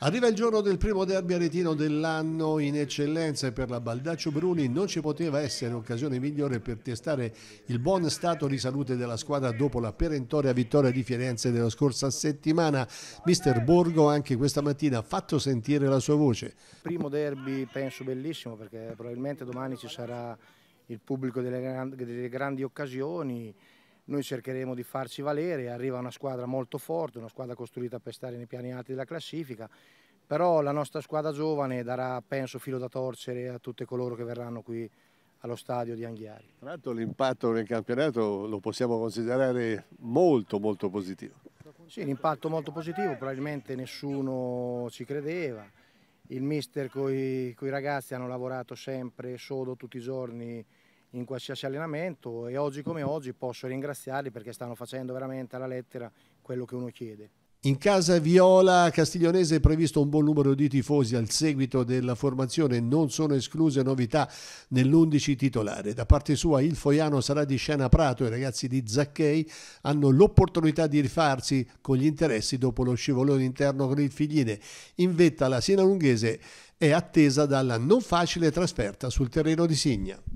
Arriva il giorno del primo derby aretino dell'anno in eccellenza e per la Baldaccio Bruni non ci poteva essere occasione migliore per testare il buon stato di salute della squadra dopo la perentoria vittoria di Firenze della scorsa settimana. Mister Borgo anche questa mattina ha fatto sentire la sua voce. Primo derby penso bellissimo perché probabilmente domani ci sarà il pubblico delle grandi occasioni noi cercheremo di farci valere, arriva una squadra molto forte, una squadra costruita per stare nei piani alti della classifica, però la nostra squadra giovane darà, penso, filo da torcere a tutti coloro che verranno qui allo stadio di Anghiari. Tra l'altro l'impatto nel campionato lo possiamo considerare molto molto positivo. Sì, l'impatto molto positivo, probabilmente nessuno ci credeva. Il mister con i ragazzi hanno lavorato sempre sodo tutti i giorni in qualsiasi allenamento e oggi come oggi posso ringraziarli perché stanno facendo veramente alla lettera quello che uno chiede. In casa Viola Castiglionese è previsto un buon numero di tifosi al seguito della formazione, non sono escluse novità nell'11 titolare. Da parte sua il Foiano sarà di scena Prato i ragazzi di Zacchei hanno l'opportunità di rifarsi con gli interessi dopo lo scivolone interno con il Figline. In vetta la Siena Lunghese è attesa dalla non facile trasferta sul terreno di Signa.